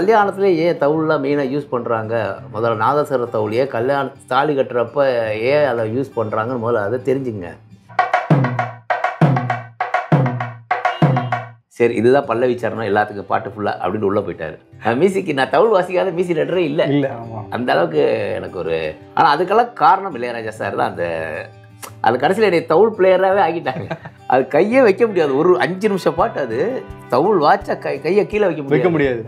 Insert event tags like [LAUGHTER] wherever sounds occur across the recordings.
கல்யாணத்துலேயே ஏன் தவுல்லாம் மெயினாக யூஸ் பண்ணுறாங்க முதல்ல நாதசர தவுலையே கல்யாண தாலி கட்டுறப்ப ஏன் அதை யூஸ் பண்ணுறாங்கன்னு முதல்ல அதை தெரிஞ்சுங்க சரி இதுதான் பல்லவி சரணம் எல்லாத்துக்கும் பாட்டு ஃபுல்லாக அப்படின்னு உள்ளே போயிட்டார் மியூசிக்கு நான் தமிழ் வாசிக்காத மியூசிக் ரைட்டரே இல்லை இல்லை அந்த அளவுக்கு எனக்கு ஒரு ஆனால் அதுக்கெல்லாம் காரணம் இளையராஜா சார் தான் அந்த அது கடைசியில் என்னை தவுள் பிளேயராகவே ஆகிட்டாங்க அது கையே வைக்க முடியாது ஒரு அஞ்சு நிமிஷம் பாட்டு அது தவுள் வாட்சா கை கையை கீழே வைக்க வைக்க முடியாது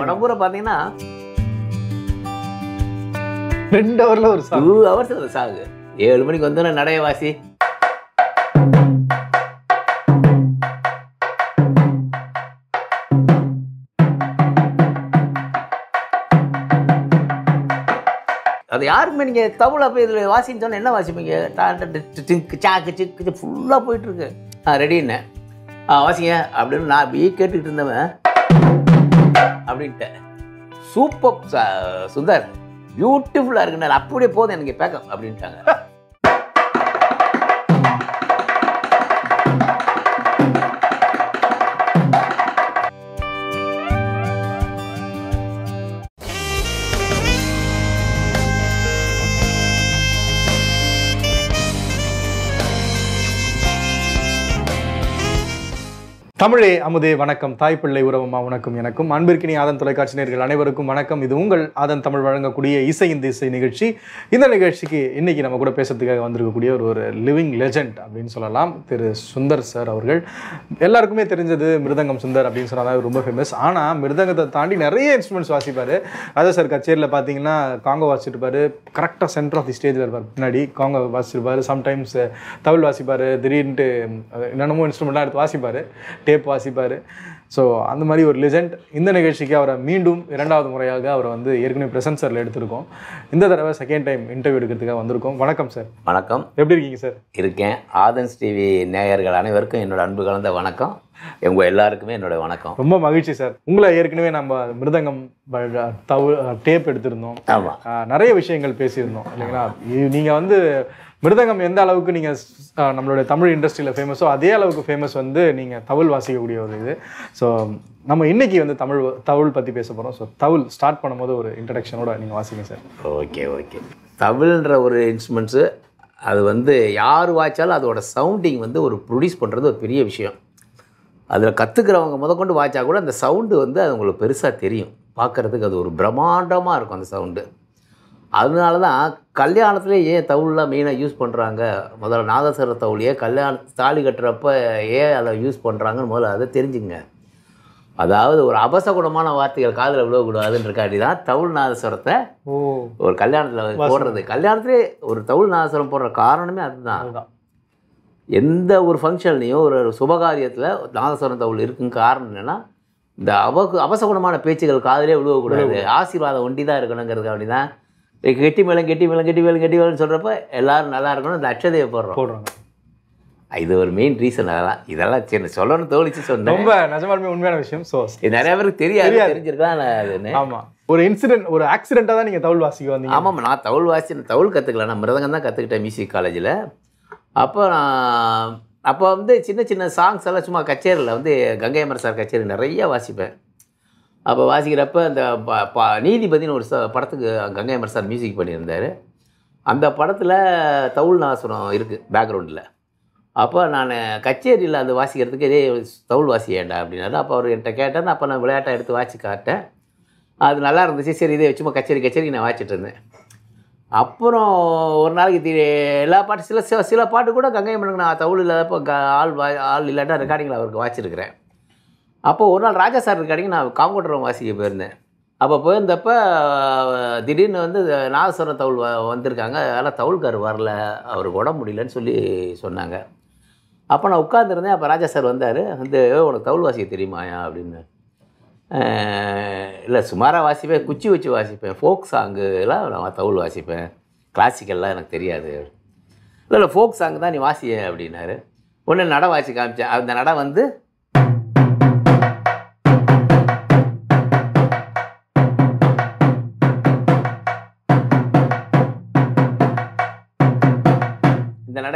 படம் பூரா பார்த்தீங்கன்னா ரெண்டு ஹவர்ல ஒரு டூ ஹவர்ஸ் அந்த சாங்கு ஏழு மணிக்கு வந்தோன்னா வாசி யாருக்குமே நீங்கள் தமிழ் அப்போ இதில் வாசின்னு சொன்னால் என்ன வாசிப்பீங்க டிங்கு சாக்கு சிக்கு ஃபுல்லாக போயிட்டுருக்கு ஆ ரெடின்னு ஆ வாசிங்க அப்படின்னு நான் அப்படியே கேட்டுக்கிட்டு இருந்தவன் அப்படின்ட்டேன் சூப்பர் சுந்தர் பியூட்டிஃபுல்லாக இருக்குன்னு அப்படியே போதும் எனக்கு பேக்கம் அப்படின்ட்டாங்க தமிழே அமுதே வணக்கம் தாய்ப்பிள்ளை உறவம்மா உனக்கும் எனக்கும் அன்பிற்கினி ஆதன் தொலைக்காட்சி நேர்கள் அனைவருக்கும் வணக்கம் இது உங்கள் ஆதன் தமிழ் வழங்கக்கூடிய இசை இந்த இசை நிகழ்ச்சி இந்த நிகழ்ச்சிக்கு இன்னைக்கு நம்ம கூட பேசுறதுக்காக வந்திருக்கக்கூடிய ஒரு ஒரு லிவிங் லெஜண்ட் அப்படின்னு சொல்லலாம் திரு சுந்தர் சார் அவர்கள் எல்லாருக்குமே தெரிஞ்சது மிருதங்கம் சுந்தர் அப்படின்னு சொன்னால் ரொம்ப ஃபேமஸ் ஆனால் மிருதங்கத்தை தாண்டி நிறைய இன்ஸ்ட்ருமெண்ட்ஸ் வாசிப்பார் அதான் சார் கச்சேரியில் பார்த்தீங்கன்னா காங்கோ வாசிச்சிருப்பார் கரெக்டாக சென்டர் ஆஃப் தி ஸ்டேஜில் இருப்பார் பின்னாடி காங்கோ வாசிச்சிருப்பார் சம்டைம்ஸ் தமிழ் வாசிப்பார் திடீர்னுட்டு என்னென்னமோ இன்ஸ்ட்ருமெண்ட்லாம் எடுத்து வாசிப்பார் டேப் வாசிப்பார் ஸோ அந்த மாதிரி ஒரு லெஜெண்ட் இந்த நிகழ்ச்சிக்கு அவரை மீண்டும் இரண்டாவது முறையாக அவரை வந்து ஏற்கனவே ப்ரெசன்ட் எடுத்திருக்கோம் இந்த தடவை செகண்ட் டைம் இன்டர்வியூ எடுக்கிறதுக்காக வந்திருக்கோம் வணக்கம் சார் வணக்கம் எப்படி இருக்கீங்க சார் இருக்கேன் ஆதன்ஸ் டிவி நேயர்கள் அனைவருக்கும் என்னோட அன்பு கலந்த வணக்கம் எங்க எல்லாருக்குமே என்னோட வணக்கம் ரொம்ப மகிழ்ச்சி சார் உங்களை ஏற்கனவே நம்ம மிருதங்கம் டேப் எடுத்திருந்தோம் நிறைய விஷயங்கள் பேசியிருந்தோம் இல்லைங்களா நீங்கள் வந்து மிருதங்கம் எந்த அளவுக்கு நீங்கள் நம்மளுடைய தமிழ் இண்டஸ்ட்ரியில் ஃபேமஸோ அதே அளவுக்கு ஃபேமஸ் வந்து நீங்கள் தவுள் வாசிக்கக்கூடிய ஒரு இது ஸோ நம்ம இன்றைக்கி வந்து தமிழ் தவுள் பற்றி பேச போகிறோம் ஸோ தவுள் ஸ்டார்ட் பண்ணும்போது ஒரு இன்ட்ரடக்ஷனோட நீங்கள் வாசிங்க சார் ஓகே ஓகே தவிழ்ன்ற ஒரு இன்ஸ்ட்ருமெண்ட்ஸு அது வந்து யார் வாய்ச்சாலும் அதோட சவுண்டிங் வந்து ஒரு ப்ரொடியூஸ் பண்ணுறது ஒரு பெரிய விஷயம் அதில் கற்றுக்கிறவங்க முதற்கொண்டு வாய்ச்சா கூட அந்த சவுண்டு வந்து அது உங்களுக்கு பெருசாக தெரியும் பார்க்குறதுக்கு அது ஒரு பிரம்மாண்டமாக இருக்கும் அந்த சவுண்டு அதனால தான் கல்யாணத்துலேயே ஏன் தவுளெலாம் மெயினாக யூஸ் பண்ணுறாங்க முதல்ல நாதசர தவுளையே கல்யாண தாலி கட்டுறப்ப ஏன் அதை யூஸ் பண்ணுறாங்கன்னு முதல்ல அதை தெரிஞ்சுங்க அதாவது ஒரு அபசகுணமான வார்த்தைகள் காதில் காட்டி தான் தவுள் நாதஸ்வரத்தை ஒரு கல்யாணத்தில் போடுறது கல்யாணத்துலேயே ஒரு தவுள் நாதஸ்வரம் போடுற காரணமே அதுதான் எந்த ஒரு ஃபங்க்ஷன்லேயும் ஒரு சுபகாரியத்தில் நாதஸ்வரம் தவுள் இருக்குங்க காரணம் என்னென்னா இந்த அவ அபசகுணமான பேச்சுகள் காதலே விழுவக்கூடாது ஆசீர்வாதம் ஒண்டி தான் இருக்கணுங்கிறது அப்படி தான் கெட்டி மேளம் கெட்டி மேளம் கெட்டி மேளம் கெட்டி மேளம்னு சொல்கிறப்ப எல்லோரும் நல்லா இருக்கணும் அந்த அக்ஷதையை போடுறோம் போடுறாங்க இது ஒரு மெயின் ரீசன் அதெல்லாம் இதெல்லாம் சரி சொல்லணும்னு தோழிச்சு சொன்னேன் ரொம்ப நிஜமாலுமே உண்மையான விஷயம் ஸோ நிறைய பேருக்கு தெரியாது தெரிஞ்சிருக்கலாம் அதுன்னு ஆமாம் ஒரு இன்சிடென்ட் ஒரு ஆக்சிடெண்ட்டாக தான் நீங்கள் தவுள் வாசிக்க வந்தீங்க ஆமாம் நான் தவுள் வாசி தவுள் கற்றுக்கல நான் மிருதங்கம் தான் கற்றுக்கிட்டேன் மியூசிக் காலேஜில் அப்போ நான் அப்போ வந்து சின்ன சின்ன சாங்ஸ் எல்லாம் சும்மா கச்சேரியில் வந்து கங்கை அமர் சார் கச்சேரி நிறைய வாசிப்பேன் அப்போ வாசிக்கிறப்ப அந்த நீதிபதினு ஒரு ச படத்துக்கு கங்கை சார் மியூசிக் பண்ணியிருந்தார் அந்த படத்தில் தவுள் நாசுரம் இருக்குது பேக்ரவுண்டில் அப்போ நான் கச்சேரியில் அது வாசிக்கிறதுக்கு இதே தவுள் வாசியேண்டா அப்படின்னாரு அப்போ அவர் என்கிட்ட கேட்டேன் அப்போ நான் விளையாட்டை எடுத்து வாசி காட்டேன் அது நல்லா இருந்துச்சு சரி இதே வச்சுமா கச்சேரி கச்சேரி நான் வாசிட்டு இருந்தேன் அப்புறம் ஒரு நாளைக்கு தி எல்லா பாட்டு சில சில பாட்டு கூட கங்கை மண்ணுக்கு நான் தவுள் இல்லாதப்போ ஆள் வா ஆள் இல்லாட்டா ரெக்கார்டிங்கில் அவருக்கு வாச்சிருக்கிறேன் அப்போது ஒரு நாள் ராஜா சார் கடைக்கு நான் காங்கோட்டரம் வாசிக்க போயிருந்தேன் அப்போ போயிருந்தப்ப திடீர்னு வந்து நாதஸ்வரம் தவுள் வ வந்திருக்காங்க அதெல்லாம் தவுள்கார் வரல அவருக்கு உடம்பு முடியலன்னு சொல்லி சொன்னாங்க அப்போ நான் உட்காந்துருந்தேன் அப்போ ராஜா சார் வந்தார் வந்து உனக்கு தவுள் வாசிக்க தெரியுமாயா அப்படின்னு இல்லை சுமாராக வாசிப்பேன் குச்சி வச்சு வாசிப்பேன் ஃபோக் சாங்கு எல்லாம் நான் தவுள் வாசிப்பேன் கிளாசிக்கல்லாம் எனக்கு தெரியாது இல்லை இல்லை ஃபோக் சாங்கு தான் நீ வாசிய அப்படின்னாரு ஒன்று நட வாசி காமிச்சேன் அந்த நட வந்து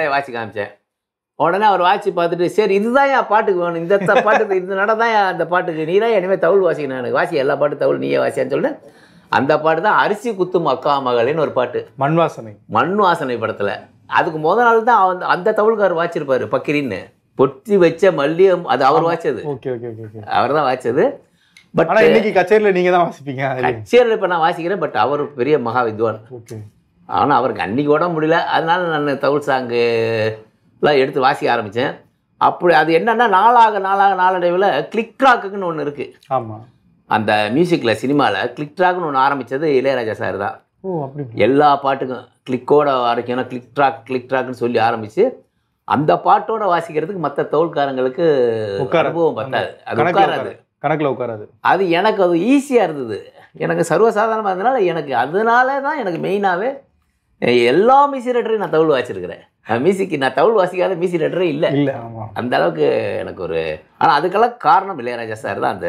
நிறைய வாட்சி காமிச்சேன் உடனே அவர் வாட்சி பார்த்துட்டு சரி இதுதான் என் பாட்டுக்கு வேணும் இந்த பாட்டுக்கு இந்த நட தான் அந்த பாட்டுக்கு நீ தான் இனிமேல் தவுள் வாசிக்கணும் எனக்கு வாசி எல்லா பாட்டு தவுள் நீயே வாசியான்னு சொல்லிட்டு அந்த பாட்டு தான் அரிசி குத்தும் அக்கா மகளின்னு ஒரு பாட்டு மண் வாசனை மண் வாசனை படத்தில் அதுக்கு முத நாள் தான் அந்த அந்த தவுள்கார் வாச்சிருப்பாரு பக்கிரின்னு பொட்டி வச்ச மல்லியம் அது அவர் வாச்சது அவர் தான் வாய்ச்சது பட் இன்னைக்கு கச்சேரியில் நீங்கள் தான் வாசிப்பீங்க கச்சேரியில் இப்போ நான் வாசிக்கிறேன் பட் அவர் பெரிய மகா வித்வான் ஆனால் அவருக்கு அன்றைக்கி உடம்பு முடியல அதனால் நான் தவுள் சாங்கு எல்லாம் எடுத்து வாசிக்க ஆரம்பித்தேன் அப்படி அது என்னென்னா நாளாக நாளாக நாளடைவில் கிளிக்ராக்குன்னு ஒன்று இருக்குது ஆமாம் அந்த மியூசிக்கில் சினிமாவில் கிளிக்ட்ராக்னு ஒன்று ஆரம்பித்தது இளையராஜா சார் தான் எல்லா பாட்டுக்கும் கிளிக்கோட வரைக்கணும் கிளிக் கிளிக்ட்ராக்னு சொல்லி ஆரம்பித்து அந்த பாட்டோட வாசிக்கிறதுக்கு மற்ற தோல்காரங்களுக்கு அனுபவம் பத்தாது அது உட்காராது கணக்கில் உட்காராது அது எனக்கு அது ஈஸியாக இருந்தது எனக்கு சர்வசாதாரணமாக இருந்ததுனால எனக்கு அதனால தான் எனக்கு மெயினாகவே எல்லா மியூசிக் ரைட்டரையும் நான் தவிழ் வாசிச்சிருக்கிறேன் மியூசிக்கு நான் தவிழ் வாசிக்காத மியூசிக் ரைட்டரே இல்லை இல்லை அந்த அளவுக்கு எனக்கு ஒரு ஆனால் அதுக்கெல்லாம் காரணம் இளையராஜா சார் தான் அந்த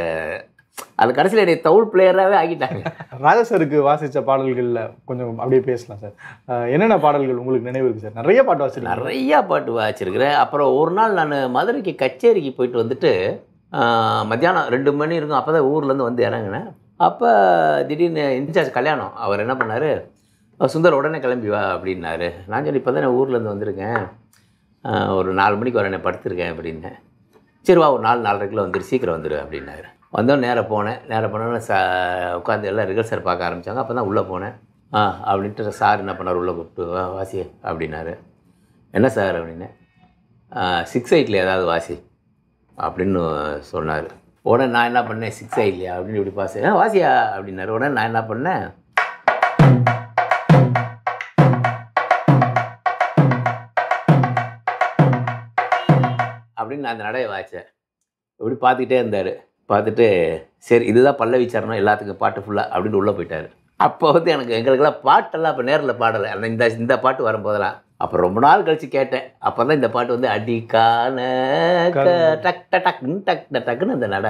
அது கடைசியில் என்னை தவுள் பிளேயராகவே ஆகிட்டாங்க ராஜா சாருக்கு வாசித்த பாடல்களில் கொஞ்சம் அப்படியே பேசலாம் சார் என்னென்ன பாடல்கள் உங்களுக்கு நினைவு இருக்குது சார் நிறைய பாட்டு வாசி நிறையா பாட்டு வாசிச்சிருக்கிறேன் அப்புறம் ஒரு நாள் நான் மதுரைக்கு கச்சேரிக்கு போயிட்டு வந்துட்டு மத்தியானம் ரெண்டு மணி இருக்கும் அப்போ தான் ஊர்லேருந்து வந்து இறங்கினேன் அப்போ திடீர்னு இன்சார்ஜ் கல்யாணம் அவர் என்ன பண்ணார் சுந்தர் உடனே கிளம்பி வா அப்படின்னாரு நான் சொல்லி இப்போ தான் நான் ஊர்லேருந்து வந்திருக்கேன் ஒரு நாலு மணிக்கு வரேன் படுத்திருக்கேன் அப்படின்னேன் சரி வா ஒரு நாலு நாலரைக்குள்ளே வந்துடு சீக்கிரம் வந்துடு அப்படின்னாரு வந்தோம் நேராக போனேன் நேராக போனோன்னே சா உட்காந்து எல்லாம் ரிகல்சர் பார்க்க ஆரம்பித்தாங்க அப்போ தான் உள்ளே போனேன் ஆ அப்படின்ட்டு சார் என்ன பண்ணார் உள்ளே கூப்பிட்டு வா வாசி அப்படின்னாரு என்ன சார் அப்படின்னு சிக்ஸ் எயிட்டில் ஏதாவது வாசி அப்படின்னு சொன்னார் உடனே நான் என்ன பண்ணேன் சிக்ஸ் எயிட்லையா அப்படின்னு இப்படி பாஸ் வாசியா அப்படின்னாரு உடனே நான் என்ன பண்ணேன் அப்படின்னு நான் அந்த நடையை வாய்ச்சேன் இப்படி பார்த்துக்கிட்டே இருந்தார் பார்த்துட்டு சரி இதுதான் பல்லவி சரணம் எல்லாத்துக்கும் பாட்டு ஃபுல்லாக அப்படின்னு உள்ளே போயிட்டார் அப்போ வந்து எனக்கு எங்களுக்கெல்லாம் பாட்டெல்லாம் அப்போ நேரில் பாடலை இந்த இந்த பாட்டு வரும்போதெல்லாம் அப்போ ரொம்ப நாள் கழித்து கேட்டேன் அப்போ தான் இந்த பாட்டு வந்து அடிக்கான டக் டக் டக் ட டக்குன்னு அந்த நட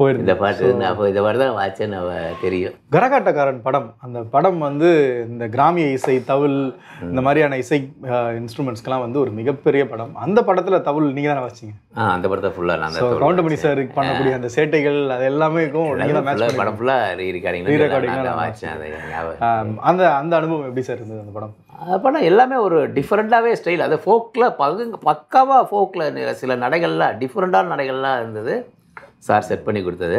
போயிருக்கு இந்த பாட்டு அப்போ இதை மாதிரி தான் வாட்சேன்னு தெரியும் கரகாட்டக்காரன் படம் அந்த படம் வந்து இந்த கிராமிய இசை தவில் இந்த மாதிரியான இசை இன்ஸ்ட்ருமெண்ட்ஸ்க்கெலாம் வந்து ஒரு மிகப்பெரிய படம் அந்த படத்தில் தவில் நீங்கள் தானே வச்சிங்க ஆ அந்த படத்தை ஃபுல்லாக நான் கவுண்டமணி சார் பண்ணக்கூடிய அந்த சேட்டைகள் அது எல்லாமே இருக்கும் படம் ஃபுல்லாக ரீரெக்கார்டிங் அந்த அந்த அனுபவம் எப்படி சார் இருந்தது அந்த படம் படம் எல்லாமே ஒரு டிஃப்ரெண்ட்டாகவே ஸ்டைல் அது ஃபோக்கில் பங்கு பக்காவாக ஃபோக்கில் சில நடைகள்லாம் டிஃப்ரெண்டான நடைகள்லாம் இருந்தது சார் செட் பண்ணி கொடுத்தது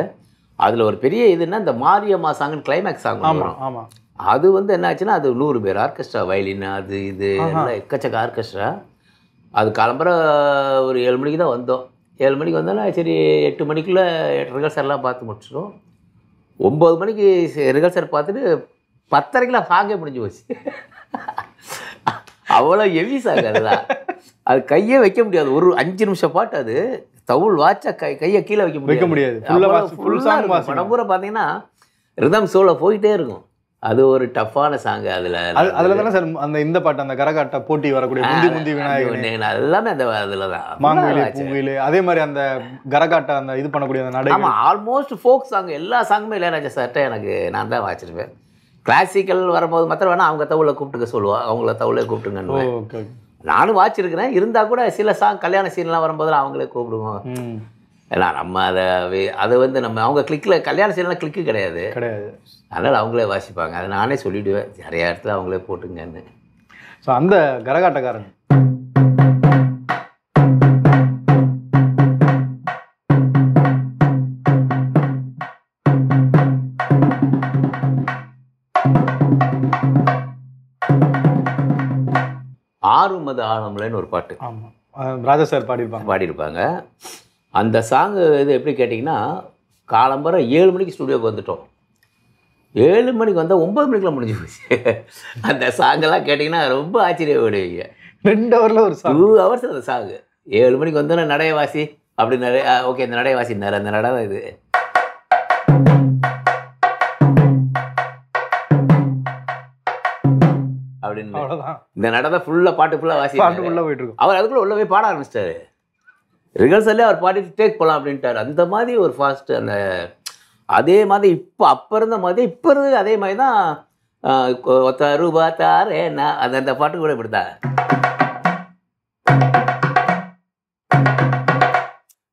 அதில் ஒரு பெரிய இதுன்னா இந்த மாரியம்மா சாங்னு கிளைமேக்ஸ் சாங் ஆமாம் ஆமாம் அது வந்து என்ன ஆச்சுன்னா அது நூறு பேர் ஆர்கெஸ்ட்ரா வயலின் அது இது எல்லாம் எக்கச்சக்க ஆர்கெஸ்ட்ரா அது கிளம்புற ஒரு ஏழு மணிக்கு தான் வந்தோம் ஏழு மணிக்கு வந்தோம்னா சரி எட்டு மணிக்குள்ளே ரிகல்சர் எல்லாம் பார்த்து முடிச்சிடும் ஒம்பது மணிக்கு ரிகல்சர் பார்த்துட்டு பத்தரைக்கெலாம் சாங்கே முடிஞ்சு போச்சு அவ்வளோ எவி சாங்க அதுதான் அது கையே வைக்க முடியாது ஒரு அஞ்சு நிமிஷம் பாட்டு அது தவுள் வாட்ச கை கையை கீழே வைக்க வைக்க முடியாது படம்பூரை பார்த்தீங்கன்னா ரிதம் சோலை போயிட்டே இருக்கும் அது ஒரு டஃப்பான சாங் அதில் அதில் தானே சார் அந்த இந்த பாட்டு அந்த கரகாட்ட போட்டி வரக்கூடிய முந்தி முந்தி விநாயகர் எல்லாமே அந்த அதில் தான் மாங்குயிலே பூங்குயிலே அதே மாதிரி அந்த கரகாட்ட அந்த இது பண்ணக்கூடிய அந்த நடை ஆமாம் ஆல்மோஸ்ட் ஃபோக் சாங் எல்லா சாங்குமே இளையராஜா சார்ட்ட எனக்கு நான் தான் வாச்சிருப்பேன் கிளாசிக்கல் வரும்போது மாத்திரம் வேணால் அவங்க தவுளை கூப்பிட்டுக்க சொல்லுவாள் அவங்கள தவுளை கூப்பிட்டுங்கன்னு நானும் வாச்சிருக்கிறேன் இருந்தால் கூட சில சாங் கல்யாண சீன்லாம் வரும்போது அவங்களே கூப்பிடுவோம் ஏன்னா நம்ம அதை அதை வந்து நம்ம அவங்க கிளிக்கில் கல்யாண சீன்லாம் கிளிக்கு கிடையாது கிடையாது அதனால் அவங்களே வாசிப்பாங்க அதை நானே சொல்லிவிடுவேன் நிறைய இடத்துல அவங்களே போட்டுங்கன்னு ஸோ அந்த கரகாட்டக்காரன் ஆனமது ஆனமலைன்னு ஒரு பாட்டு ஆமாம் ராஜா சார் பாடியிருப்பாங்க பாடியிருப்பாங்க அந்த சாங்கு இது எப்படி கேட்டிங்கன்னா காலம்பரம் ஏழு மணிக்கு ஸ்டுடியோக்கு வந்துட்டோம் ஏழு மணிக்கு வந்தால் ஒம்பது மணிக்கெலாம் முடிஞ்சு போச்சு அந்த சாங்கெல்லாம் கேட்டிங்கன்னா ரொம்ப ஆச்சரியப்படுவீங்க ரெண்டு ஹவரில் ஒரு சாங் டூ ஹவர்ஸ் அந்த சாங்கு ஏழு மணிக்கு வந்தோன்னா நடைவாசி அப்படி நிறைய ஓகே இந்த நடைவாசி நேரம் அந்த நடை இது அப்படின்னு இந்த நடந்த ஃபுல்லாக பாட்டு ஃபுல்லாக வாசி பாட்டு ஃபுல்லாக போயிட்டு இருக்கும் அவர் அதுக்குள்ளே உள்ளவே பாட ஆரம்பிச்சிட்டாரு ரிஹர்சல்லே அவர் பாடிட்டு டேக் போகலாம் அப்படின்ட்டார் அந்த மாதிரி ஒரு ஃபாஸ்ட்டு அந்த அதே மாதிரி இப்போ அப்போ இருந்த மாதிரி இப்போ இருந்தது அதே மாதிரி தான் ஒத்த ரூபா தாரே நான் அந்த அந்த பாட்டு கூட இப்படி தான்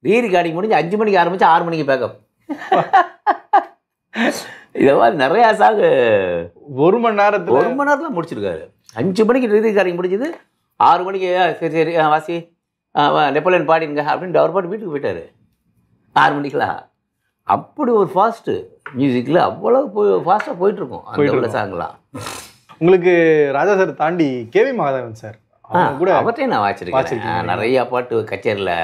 ரீ ரெக்கார்டிங் முடிஞ்சு அஞ்சு மணிக்கு ஆரம்பிச்சு ஆறு மணிக்கு பேக்கப் [LAUGHS] இதை மாதிரி நிறையா சாங் ஒரு மணி நேரத்தில் ஒரு மணி நேரத்தில் முடிச்சிருக்காரு அஞ்சு மணிக்கு காரியம் முடிஞ்சது ஆறு மணிக்கு சரி சரி வாசி நெப்போலியன் பாடிங்க அப்படின்ட்டு அவர் பாட்டு வீட்டுக்கு போயிட்டார் ஆறு மணிக்கெலாம் அப்படி ஒரு ஃபாஸ்ட்டு மியூசிக்கில் அவ்வளோ போய் ஃபாஸ்ட்டாக போயிட்டுருக்கோம் அந்த உள்ள சாங்லாம் உங்களுக்கு ராஜா சார் தாண்டி கேவி மகாதேவன் சார் கூட அவர்கிட்டையும் நான் வாச்சிருக்கேன் நிறையா பாட்டு கச்சேரியில்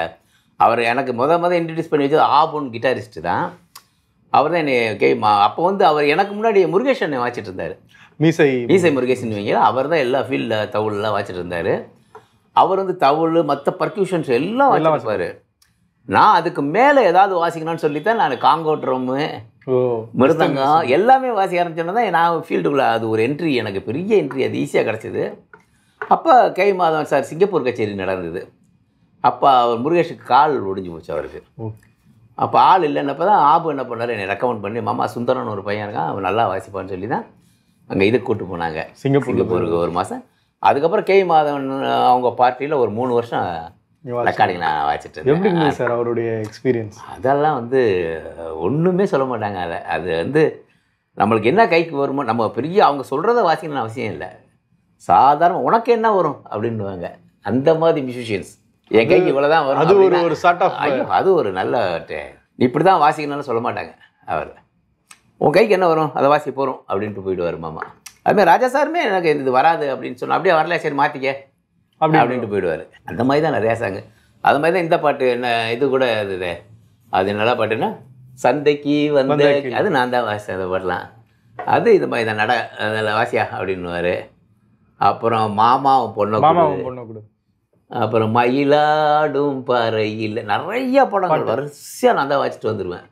அவர் எனக்கு முத முத இன்ட்ரடியூஸ் பண்ணி வச்சது ஆபோன் கிட்டாரிஸ்ட்டு தான் அவர் தான் என்னை கேவி மா அப்போ வந்து அவர் எனக்கு முன்னாடி முருகேஷன் என்னை வாச்சிட்டு இருந்தார் மீசை மீசை முருகேசன் வைங்க அவர் தான் எல்லா ஃபீல்டில் தவுலெலாம் வச்சுட்டு இருந்தார் அவர் வந்து தவுள் மற்ற பர்க்யூஷன்ஸ் எல்லாம் வச்சுருப்பார் நான் அதுக்கு மேலே ஏதாவது வாசிக்கணும்னு சொல்லித்தான் நான் காங்கோ மிருதங்கம் எல்லாமே வாசிக்க ஆரம்பிச்சோன்னா தான் நான் ஃபீல்டுக்குள்ளே அது ஒரு என்ட்ரி எனக்கு பெரிய என்ட்ரி அது ஈஸியாக கிடச்சிது அப்போ கை மாதவன் சார் சிங்கப்பூர் கச்சேரி நடந்தது அப்போ அவர் முருகேஷுக்கு கால் ஒடிஞ்சு போச்சு அவருக்கு அப்போ ஆள் இல்லைன்னப்போ தான் ஆபு என்ன பண்ணார் என்னை ரெக்கமெண்ட் பண்ணி மாமா சுந்தரன் ஒரு பையன் இருக்கான் அவன் நல்லா வாசிப்பான்னு சொல்லி தான் அங்கே இதை கூட்டு போனாங்க சிங்கப்பூர் சிங்கப்பூருக்கு ஒரு மாதம் அதுக்கப்புறம் கே மாதவன் அவங்க பார்ட்டியில் ஒரு மூணு வருஷம் ரெக்கார்டிங் நான் வாய்ச்சிட்டு சார் அவருடைய எக்ஸ்பீரியன்ஸ் அதெல்லாம் வந்து ஒன்றுமே சொல்ல மாட்டாங்க அதை அது வந்து நம்மளுக்கு என்ன கைக்கு வருமோ நம்ம பெரிய அவங்க சொல்கிறத வாசிக்கணும்னு அவசியம் இல்லை சாதாரண உனக்கு என்ன வரும் அப்படின்வாங்க அந்த மாதிரி மியூசிஷியன்ஸ் என் கைக்கு இவ்வளோ தான் வரும் அது ஒரு ஒரு சார்ட் ஆஃப் அது ஒரு நல்ல இப்படி தான் வாசிக்கணும்னு சொல்ல மாட்டாங்க அவர் உன் கைக்கு என்ன வரும் அதை வாசி போகிறோம் அப்படின்ட்டு வரும் மாமா அதுமாதிரி ராஜா சாருமே எனக்கு இது வராது அப்படின்னு சொன்னால் அப்படியே வரல சரி மாற்றிக்க அப்படி அப்படின்ட்டு போயிடுவார் அந்த மாதிரி தான் நிறையா சாங்கு அது மாதிரி தான் இந்த பாட்டு என்ன இது கூட இது அது என்னடா பாட்டுன்னா சந்தைக்கு வந்து அது நான் தான் வாசி அதை பாடலாம் அது இது மாதிரி தான் நட அதில் வாசியா அப்படின்னுவார் அப்புறம் மாமாவும் பொண்ணு மாமாவும் பொண்ணு கூட அப்புறம் மயிலாடும் பறையில் நிறைய படங்கள் வரிசையாக நான் தான் வாசிட்டு வந்துடுவேன்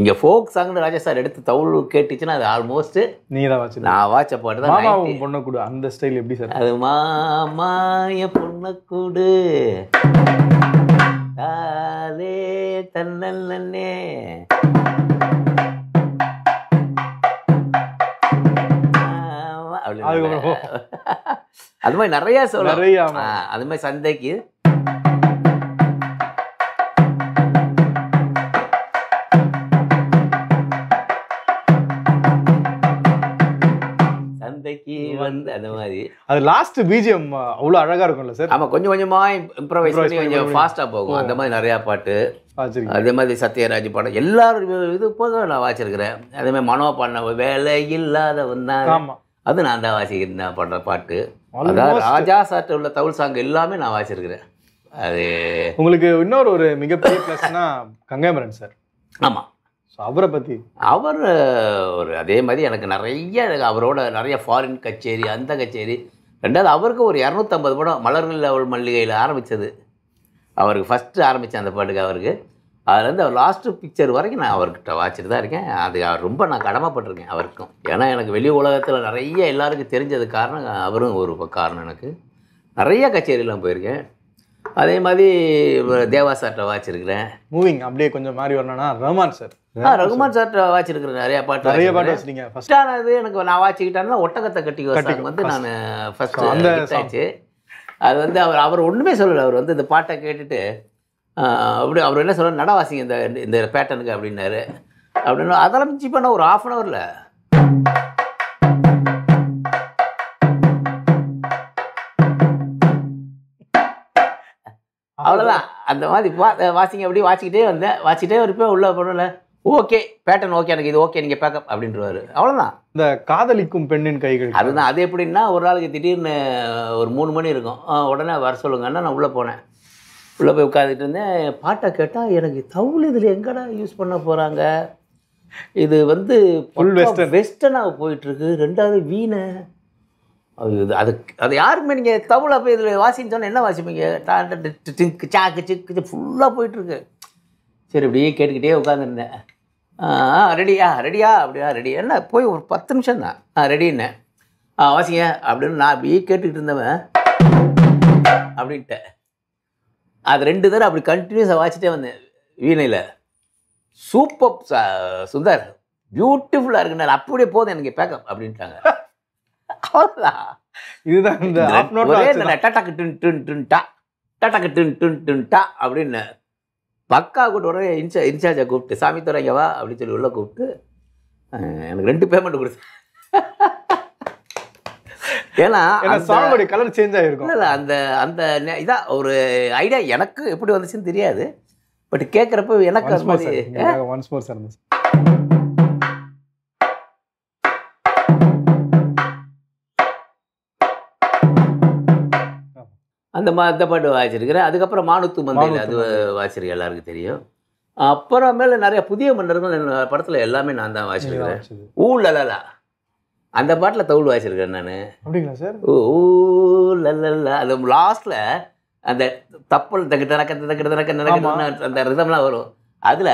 இங்கே ஃபோக் சாங்னு ராஜா சார் எடுத்து தவுள் கேட்டுச்சுன்னா அது ஆல்மோஸ்ட் நீ தான் வச்சு நான் வாட்ச பாட்டு தான் மாமா பொண்ணை கொடு அந்த ஸ்டைல் எப்படி சார் அது மாமாய பொண்ணை கொடு தாரே தன்னே அது மாதிரி நிறைய சொல்ல அது மாதிரி சந்தைக்கு வந்து அந்த மாதிரி அது லாஸ்ட் பிஜிஎம் அவ்வளோ அழகாக இருக்கும்ல சார் ஆமாம் கொஞ்சம் கொஞ்சமாக இம்ப்ரவைஸ் பண்ணி கொஞ்சம் ஃபாஸ்ட்டாக போகும் அந்த மாதிரி நிறையா பாட்டு அதே மாதிரி சத்யராஜ் பாடம் எல்லாரும் இது போக நான் வாசிச்சிருக்கிறேன் அதே மாதிரி மனோ பண்ண வேலை இல்லாதவன் தான் அது நான் தான் வாசிக்கிறேன் பாடுற பாட்டு அதாவது ராஜா சாட்டில் உள்ள தமிழ் சாங் எல்லாமே நான் வாசிச்சிருக்கிறேன் அது உங்களுக்கு இன்னொரு ஒரு மிகப்பெரிய ப்ளஸ்னா கங்கைமரன் சார் ஆமாம் அவரை பற்றி அவர் ஒரு அதே மாதிரி எனக்கு நிறைய அவரோட நிறைய ஃபாரின் கச்சேரி அந்த கச்சேரி ரெண்டாவது அவருக்கு ஒரு இரநூத்தம்பது படம் மலர்கள் அவள் மல்லிகையில் ஆரம்பித்தது அவருக்கு ஃபஸ்ட்டு ஆரம்பித்தேன் அந்த பாட்டுக்கு அவருக்கு அதுலேருந்து அவர் லாஸ்ட்டு பிக்சர் வரைக்கும் நான் அவர்கிட்ட வாச்சிட்டு தான் இருக்கேன் அது அவர் ரொம்ப நான் கடமைப்பட்டிருக்கேன் அவருக்கும் ஏன்னா எனக்கு வெளி உலகத்தில் நிறைய எல்லாருக்கும் தெரிஞ்சது காரணம் அவரும் ஒரு காரணம் எனக்கு நிறைய கச்சேரியெலாம் போயிருக்கேன் அதே மாதிரி தேவா சார்கிட்ட வாச்சிருக்கிறேன் மூவிங் அப்படியே கொஞ்சம் மாறி வரணும்னா ரஹ்மான் சார் ஆ ரகுமான் சார்ட்ட வாச்சிருக்கிறேன் நிறைய பாட்டு நிறைய பாட்டு வச்சிருக்கீங்க இது எனக்கு நான் வாச்சிக்கிட்டேன் ஒட்டகத்தை கட்டி வச்சு வந்து நான் ஃபர்ஸ்ட் அந்த ஆச்சு அது வந்து அவர் அவர் ஒன்றுமே சொல்லலை அவர் வந்து இந்த பாட்டை கேட்டுட்டு அப்படி அவர் என்ன சொல்கிறார் நடவாசிங்க இந்த இந்த பேட்டனுக்கு அப்படின்னாரு அப்படின்னு அதெல்லாம் மிச்சி பண்ண ஒரு ஆஃப் அன் ஹவரில் அவ்வளோதான் அந்த மாதிரி வாசிங்க அப்படி வாசிக்கிட்டே வந்தேன் வாசிக்கிட்டே இருப்பேன் உள்ள பண்ணல ஓகே பேட்டர்ன் ஓகே எனக்கு இது ஓகே நீங்கள் பேக்கப் அப்படின்றவாரு அவ்வளோதான் இந்த காதலிக்கும் பெண்ணின் கைகள் அதுதான் அது எப்படின்னா ஒரு நாளைக்கு திடீர்னு ஒரு மூணு மணி இருக்கும் உடனே வர சொல்லுங்கன்னா நான் உள்ளே போனேன் உள்ளே போய் உட்காந்துட்டு இருந்தேன் பாட்டை கேட்டால் எனக்கு தவுள் இதில் எங்கடா யூஸ் பண்ண போகிறாங்க இது வந்து ஃபுல் வெஸ்டர்னாக போயிட்டுருக்கு ரெண்டாவது வீணை அது அது அது யாருக்குமே நீங்கள் தமிழை போய் இதில் வாசின்னு சொன்னால் என்ன வாசிப்பீங்க சாக்கு சிக்கு ஃபுல்லாக போயிட்டுருக்கு சரி அப்படியே கேட்டுக்கிட்டே உட்காந்துருந்தேன் ரெடியா ரெடியா அப்படியா ரெடி என்ன போய் ஒரு பத்து நிமிஷம் தான் ஆ ரெடின்னேன் ஆ வாசிங்க அப்படின்னு நான் அப்படியே கேட்டுக்கிட்டு இருந்தவன் அப்படின்ட்டேன் அது ரெண்டு தடவை அப்படி கண்டினியூஸாக வாசிட்டே வந்தேன் வீணையில் சூப்பர் சுந்தர் பியூட்டிஃபுல்லாக இருக்குன்னு அப்படியே போதும் எனக்கு பேக்கம் அப்படின்ட்டாங்க இந்த அப்படின்னு பக்கா கூப்பிட்டு உடனே இன்சா இன்சார்ஜை கூப்பிட்டு சாமி துறைங்கவா அப்படின்னு சொல்லி உள்ளே கூப்பிட்டு எனக்கு ரெண்டு பேமெண்ட் கொடுத்து ஏன்னா கலர் சேஞ்ச் ஆகிருக்கும் இல்லை அந்த அந்த இதான் ஒரு ஐடியா எனக்கு எப்படி வந்துச்சுன்னு தெரியாது பட் கேட்குறப்ப எனக்கு once more sir once more sir அந்த மா இந்த பாட்டு வாசிச்சிருக்கிறேன் அதுக்கப்புறம் மானுத்து மந்தையில் அது வாசிச்சிருக்கேன் எல்லாருக்கும் தெரியும் அப்புறமேல நிறைய புதிய மன்னர்கள் படத்தில் எல்லாமே நான் தான் வாசிச்சிருக்கிறேன் ஊ லலலா அந்த பாட்டில் தவுள் வாசிச்சிருக்கேன் நான் அப்படிங்களா சார் ஊ லலலா அது லாஸ்ட்ல அந்த தப்பல் தக்கு தனக்க தனக்க தனக்க அந்த ரிதம்லாம் வரும் அதில்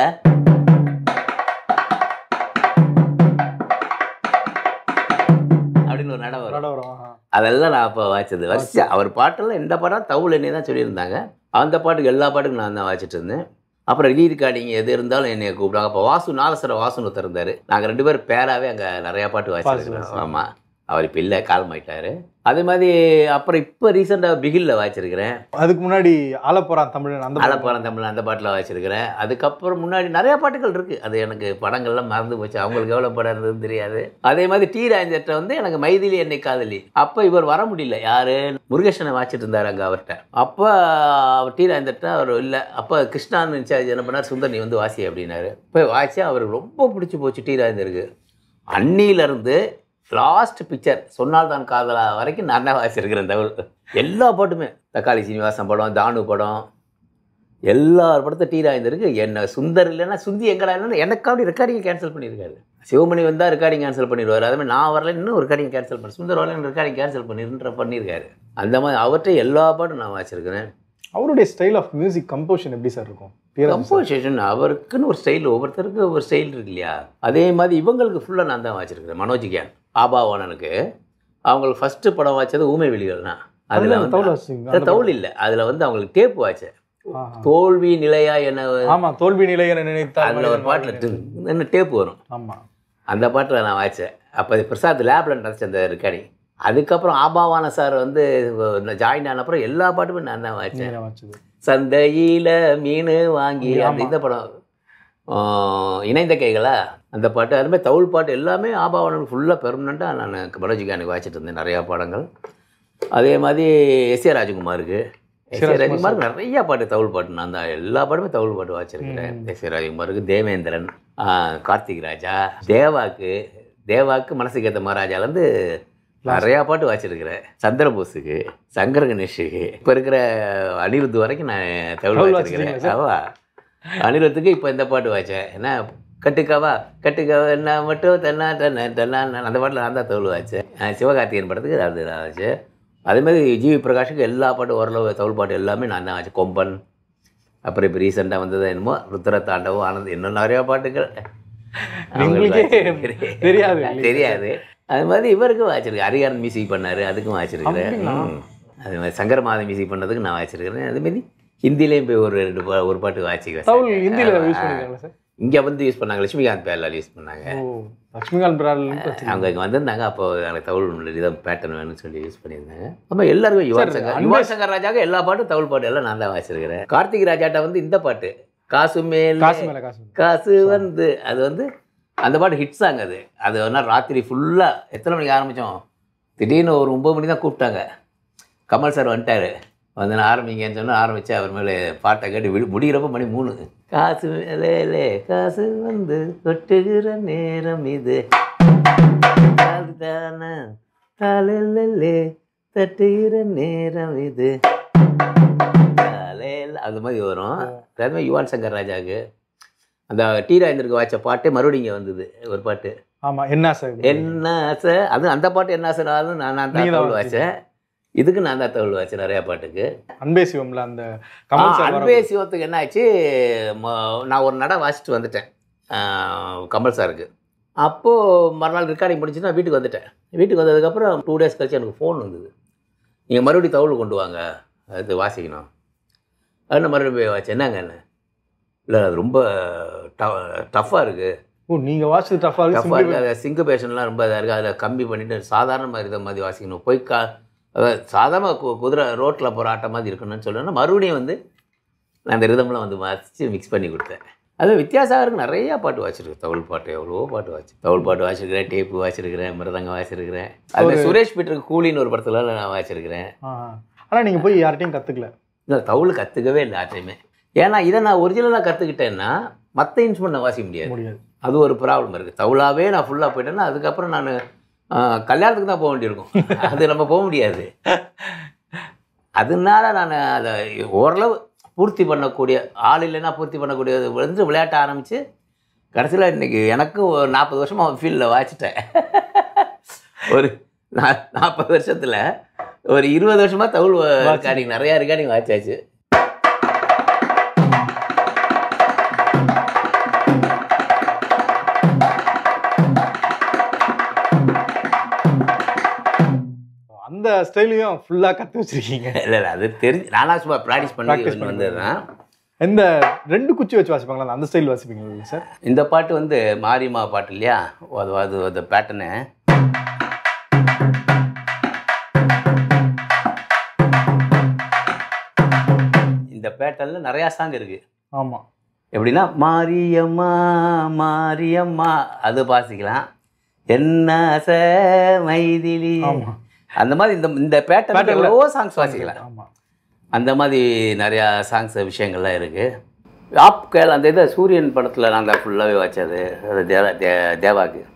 அதெல்லாம் நான் அப்போ வாய்ச்சது வரிசை அவர் பாட்டெல்லாம் எந்த பாடம் தவுள் என்னை தான் சொல்லியிருந்தாங்க அந்த பாட்டுக்கு எல்லா பாட்டுக்கும் நான் தான் வாய்ச்சிட்டு இருந்தேன் அப்புறம் ரிலீ ரெக்கார்டிங் எது இருந்தாலும் என்னை கூப்பிடுவாங்க அப்போ வாசு நாலசர வாசுன்னு ஒருத்தர் இருந்தார் நாங்கள் ரெண்டு பேரும் பேராகவே அங்கே நிறையா பாட்டு வாசிச்சிருக்கோம் ஆமாம் அவர் இப்போ இல்லை காலம் ஆயிட்டாரு அதே மாதிரி அப்புறம் இப்போ ரீசெண்டாக பிகிலில் வாய்ச்சிருக்கிறேன் அதுக்கு முன்னாடி ஆலப்போறான் தமிழன் அந்த ஆலப்போறான் தமிழன் அந்த பாட்டில் வாய்ச்சிருக்கிறேன் அதுக்கப்புறம் முன்னாடி நிறையா பாட்டுகள் இருக்குது அது எனக்கு படங்கள்லாம் மறந்து போச்சு அவங்களுக்கு எவ்வளோ படம் இருந்ததுன்னு தெரியாது அதே மாதிரி டி ராஜர்கிட்ட வந்து எனக்கு மைதிலி என்னை காதலி அப்போ இவர் வர முடியல யார் முருகேஷனை வாய்ச்சிட்டு இருந்தார் அங்கே அவர்கிட்ட அப்போ அவர் டி ராஜர்கிட்ட அவர் இல்லை அப்போ கிருஷ்ணான் இன்சார்ஜ் என்ன பண்ணார் சுந்தர் நீ வந்து வாசி அப்படின்னாரு இப்போ வாய்ச்சி அவருக்கு ரொம்ப பிடிச்சி போச்சு டி ராஜருக்கு அண்ணிலருந்து லாஸ்ட் பிக்சர் சொன்னால் தான் காதலா வரைக்கும் நான் தான் வாசிச்சிருக்கிறேன் தகவல் எல்லா பாட்டுமே தக்காளி சீனிவாசன் படம் தானு படம் எல்லா படத்தை டி ராஜேந்தருக்கு என்ன சுந்தர் இல்லைன்னா சுந்தி எங்கடா இல்லைன்னா எனக்காவது ரெக்கார்டிங் கேன்சல் பண்ணியிருக்காரு சிவமணி வந்தால் ரெக்கார்டிங் கேன்சல் பண்ணிடுவார் அதே மாதிரி நான் வரல இன்னும் ரெக்கார்டிங் கேன்சல் பண்ண சுந்தர் வரல ரெக்கார்டிங் கேன்சல் பண்ணிருன்ற பண்ணியிருக்காரு அந்த மாதிரி அவர்கிட்ட எல்லா பாட்டும் நான் வாசிச்சிருக்கிறேன் அவருடைய ஸ்டைல் ஆஃப் மியூசிக் கம்போஷன் எப்படி சார் இருக்கும் கம்போசிஷன் அவருக்குன்னு ஒரு ஸ்டைல் ஒவ்வொருத்தருக்கு ஒரு ஸ்டைல் இருக்கு இல்லையா அதே மாதிரி இவங்களுக்கு ஃபுல்லாக நான் தான் வாச்சிருக்கிறேன் மனோஜ் கியான் ஆபாவானனுக்கு அவங்களுக்கு ஃபஸ்ட்டு படம் வாய்ச்சது ஊமை வெளிகள் தான் அதில் வந்து தவுள் இல்லை அதில் வந்து அவங்களுக்கு டேப் வாய்ச்சு தோல்வி நிலையா என்ன ஆமாம் தோல்வி நிலையா நினைத்தா அதில் ஒரு பாட்டில் என்ன டேப் வரும் ஆமாம் அந்த பாட்டில் நான் வாய்ச்சேன் அப்போ பிரசாத் லேபில் நடந்துச்சு அந்த ரெக்கார்டிங் அதுக்கப்புறம் ஆபாவான சார் வந்து ஜாயின் ஆன அப்புறம் எல்லா பாட்டுமே நான் தான் வச்சேன் சந்தையில் மீன் வாங்கி அந்த இந்த படம் இணைந்த கைகளா அந்த பாட்டு அதுமாதிரி தவுள் பாட்டு எல்லாமே ஆபாவான ஃபுல்லாக பெர்மனண்ட்டாக நான் படஜிக்கானுக்கு வாய்ச்சிட்டு இருந்தேன் நிறையா பாடங்கள் அதே மாதிரி எஸ் ஏ ராஜகுமாருக்கு எஸ் ஏ நிறையா பாட்டு தவுள் பாட்டு நான் தான் எல்லா பாட்டுமே தவுள் பாட்டு வாய்ச்சிருக்கிறேன் எஸ் ஏ ராஜகுமாருக்கு தேவேந்திரன் கார்த்திக் ராஜா தேவாக்கு தேவாக்கு மனசுக்கு ஏற்ற மகாராஜாலேருந்து நிறையா பாட்டு வாசிச்சிருக்கிறேன் சந்திரபோஸுக்கு சங்கர் கணேஷுக்கு இப்போ இருக்கிற அனிருத் வரைக்கும் நான் தமிழ் வாசிக்கிறேன் ஆவா அனிருத்துக்கு இப்போ இந்த பாட்டு வாய்ச்சேன் ஏன்னா கட்டுக்காவா கட்டுக்காவா என்ன மட்டும் தென்னா தென்னா தென்னா அந்த பாட்டில் நான் தான் தவுள் வாய்ச்சேன் சிவகார்த்திகேயன் படத்துக்கு அது நான் வச்சு அதேமாதிரி ஜிவி பிரகாஷுக்கு எல்லா பாட்டும் ஓரளவு தவுள் பாட்டு எல்லாமே நான் தான் வாய்ச்சேன் கொம்பன் அப்புறம் இப்போ ரீசெண்டாக வந்தது என்னமோ ருத்ர தாண்டவம் ஆனந்த் இன்னும் நிறையா பாட்டுகள் [LAUGHS] தெரியாது [LAUGHS] தெரியாது அது மாதிரி இவருக்கும் வாய்ச்சிருக்கு ஹரிஹரன் மியூசிக் பண்ணார் அதுக்கும் வாய்ச்சிருக்கிறேன் அது மாதிரி சங்கரமாதம் மியூசிக் பண்ணதுக்கு நான் வாய்ச்சிருக்கிறேன் அதுமாரி ஹிந்திலேயும் போய் ஒரு ரெண்டு பா ஒரு பாட்டு வாய்ச்சிக்கிறேன் இங்கே வந்து யூஸ் பண்ணாங்க லட்சுமிகாந்த் பேரலால் யூஸ் பண்ணாங்க லட்சுமிகாந்த் பேரலால் அவங்க இங்கே வந்திருந்தாங்க அப்போ எனக்கு தவுள் இதான் பேட்டர்ன் வேணும்னு சொல்லி யூஸ் பண்ணியிருந்தாங்க அப்போ எல்லாருக்கும் யுவர் சங்கர் யுவர் சங்கர் ராஜாவுக்கு எல்லா பாட்டும் தவுள் பாட்டு எல்லாம் நான் தான் வாய்ச்சிருக்கிறேன் கார்த்திக் ராஜாட்ட வந்து இந்த பாட்டு காசு மேல் காசு வந்து அது வந்து அந்த பாட்டு ஹிட் சாங் அது அது வேணால் ராத்திரி ஃபுல்லாக எத்தனை மணிக்கு ஆரம்பித்தோம் திடீர்னு ஒரு ஒம்பது மணி தான் கூப்பிட்டாங்க கமல் சார் வந்துட்டார் வந்து நான் ஆரம்பிங்கன்னு சொன்னால் ஆரம்பித்தா அவர் மேலே பாட்டை கேட்டு விடு முடிகிறப்ப மணி மூணு காசு மேலே காசு வந்து கொட்டுகிற நேரம் இது தட்டுகிற நேரம் இது அது மாதிரி வரும் அதுமாதிரி யுவான் சங்கர் ராஜாவுக்கு அந்த டி ராஜேந்திரக்கு வாய்ச்ச பாட்டே மறுபடியும் இங்கே வந்தது ஒரு பாட்டு ஆமாம் என்ன சார் என்ன ஆசை அது அந்த பாட்டு என்ன ஆசை நான் நான் தகவல் வாய்ச்சேன் இதுக்கு நான் தான் தகவல் வாய்ச்சேன் நிறையா பாட்டுக்கு அன்பே சிவம்ல அந்த அன்பே சிவத்துக்கு என்ன ஆச்சு நான் ஒரு நட வாசிட்டு வந்துட்டேன் கமல் சாருக்கு அப்போது மறுநாள் ரெக்கார்டிங் முடிச்சு நான் வீட்டுக்கு வந்துட்டேன் வீட்டுக்கு வந்ததுக்கப்புறம் டூ டேஸ் கழிச்சு எனக்கு ஃபோன் வந்தது நீங்கள் மறுபடியும் தகவல் கொண்டு வாங்க அது வாசிக்கணும் அதுன்னு மறுபடியும் போய் வாச்சு என்னங்க என்ன இல்லை அது ரொம்ப டஃப்பாக இருக்குது ஓ நீங்கள் வாசித்து டஃப்பாக இருக்குது டஃப்பாக இருக்குது அதை சிங்கு பேஷன்லாம் ரொம்ப இதாக இருக்குது அதில் கம்மி பண்ணிவிட்டு சாதாரணமாக இதை மாதிரி வாசிக்கணும் போய் கா சாதாரண குதிரை ரோட்டில் போகிற ஆட்டம் மாதிரி இருக்கணும்னு சொல்லணும்னா மறுபடியும் வந்து நான் அந்த ரிதம்லாம் வந்து வாசித்து மிக்ஸ் பண்ணி கொடுத்தேன் அது இருக்குது நிறையா பாட்டு வாசிச்சிருக்கு தவுள் பாட்டு எவ்வளோ பாட்டு வாசி தவுள் பாட்டு வாசிருக்கிறேன் டேப்பு வாசிருக்கிறேன் மிருதங்க வாசிருக்கிறேன் அது சுரேஷ் பீட்டருக்கு கூலின்னு ஒரு படத்துல நான் வாசிருக்கிறேன் ஆனால் நீங்கள் போய் யார்கிட்டையும் கற்றுக்கல இல்லை தவுள் கற்றுக்கவே இல்லை ஆட்டையுமே ஏன்னா இதை நான் ஒரிஜினலாக கற்றுக்கிட்டேன்னா மற்ற இன்ஸ்ட்ருமெண்ட் வாசிக்க முடியாது அது ஒரு ப்ராப்ளம் இருக்குது தவுலாவே நான் ஃபுல்லாக போயிட்டேன்னா அதுக்கப்புறம் நான் கல்யாணத்துக்கு தான் போக வேண்டியிருக்கும் [LAUGHS] அது நம்ம போக முடியாது அதனால நான் அதை ஓரளவு பூர்த்தி பண்ணக்கூடிய ஆள் இல்லைன்னா பூர்த்தி பண்ணக்கூடியது வந்து விளையாட்ட ஆரம்பித்து கடைசியில் இன்றைக்கி எனக்கும் ஒரு நாற்பது வருஷமாக ஃபீல்டில் வாய்ச்சிட்டேன் ஒரு நாற்பது வருஷத்தில் ஒரு இருபது வருஷமாக தவுள் ரெக்கார்டிங் நிறையா ரெக்கார்டிங் வாய்ச்சாச்சு அந்த ஸ்டைலையும் ஃபுல்லாக கற்று வச்சுருக்கீங்க இல்லை [LAUGHS] இல்லை அது தெரிஞ்சு நானா சும்மா ப்ராக்டிஸ் பண்ணி ப்ராக்டிஸ் வந்ததுதான் இந்த ரெண்டு குச்சி வச்சு வாசிப்பாங்களா அந்த ஸ்டைல் வாசிப்பீங்களா சார் இந்த பாட்டு வந்து மாரியம்மா பாட்டு இல்லையா அது அது அந்த பேட்டர்னு இந்த பேட்டர்னில் நிறையா சாங் இருக்குது ஆமாம் எப்படின்னா மாரியம்மா மாரியம்மா அது வாசிக்கலாம் என்ன மைதிலி அந்த மாதிரி இந்த இந்த பேட்டர் எவ்வளோ சாங்ஸ் வாசிக்கலாம் ஆமாம் அந்த மாதிரி நிறையா சாங்ஸ் விஷயங்கள்லாம் இருக்குது ஆப் கேள் அந்த இதை சூரியன் படத்தில் நான் ஃபுல்லாகவே அது தேவா தேவாக்கு